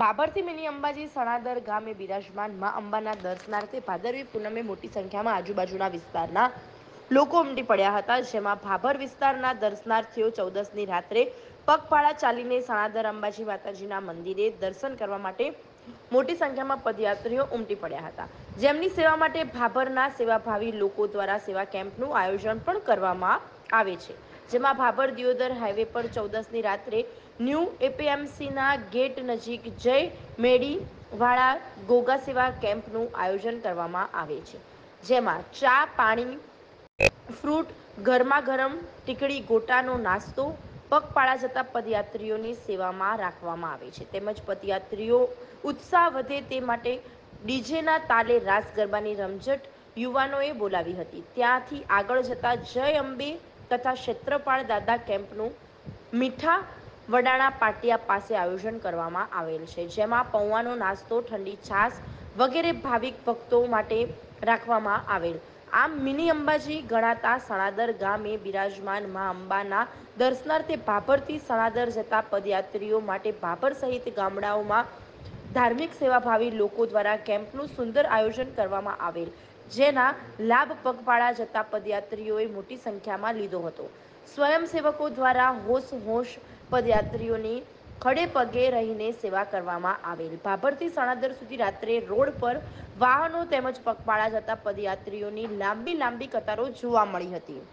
બાબરથી mini Ambaji સણાદર ગામે બિરાજમાન માં અંબાના દર્શનાર્થે ભાદરવી પૂનમે મોટી સંખ્યામાં આજુબાજુના વિસ્તારના લોકો ઉમટી પડ્યા હતા જેમાં ભાભર વિસ્તારના દર્શનાર્થીઓ ચૌદસની રાત્રે પગપાળા ચાલીને સણાદર અંબાજી માતાજીના મંદિરે દર્શન કરવા માટે મોટી સંખ્યામાં પદયાત્રીઓ ઉમટી પડ્યા હતા જેમની સેવા માટે ભાભરના સેવાભાવી લોકો દ્વારા સેવા કેમ્પનું આયોજન પણ કરવામાં આવે છે જેમાં ભાભર દિયોદર હાઈવે પર ચૌદસની રાત્રે ન્યૂ એપીએમસીના ગેટ નજીક જય મેડીવાળા ગોગા સેવા કેમ્પનું આયોજન કરવામાં આવે છે જેમાં ચા પાણી ફ્રૂટ ગરમા ગરમ ટીકડી ગોટાનો નાસ્તો પગપાળા જતા પદયાત્રીઓની સેવામાં રાખવામાં આવે છે તેમજ પદયાત્રીઓ ઉત્સાહ વધે તે માટે ડીજેના તાલે રાસ ગરબાની રમઝટ યુવાનોએ બોલાવી હતી ત્યાંથી આગળ જતા જય અંબે તથા ક્ષેત્રપાળ દાદા કેમ્પનું મીઠા વડાણા પાટિયા પાસે આયોજન કરવામાં આવેલ છે જેમાં પૌવાનો નાસ્તો ઠંડી છાશ વગેરે ભાવિક ભક્તો માટે રાખવામાં આવેલ આમ મિની અંબાજી ગણાતા સણાદર ગામે બિરાજમાન મા અંબાના દર્શનાર્થે ભાભરથી સણાદર જતા પદયાત્રીઓ માટે ભાભર સહિત ગામડાઓમાં ધાર્મિક સેવાભાવી લોકો દ્વારા કેમ્પનું સુંદર આયોજન કરવામાં આવેલ જેના લાભ પગપાળા જતા પદયાત્રીઓએ મોટી સંખ્યામાં લીધો હતો સ્વયંસેવકો દ્વારા હોશ હોશ પદયાત્રીઓની ખડે પગે રહીને સેવા કરવામાં આવેલ ભાભરથી સણાદર સુધી રાત્રે રોડ પર વાહનો તેમજ પગપાળા જતા પદયાત્રીઓની લાંબી લાંબી કતારો જોવા મળી હતી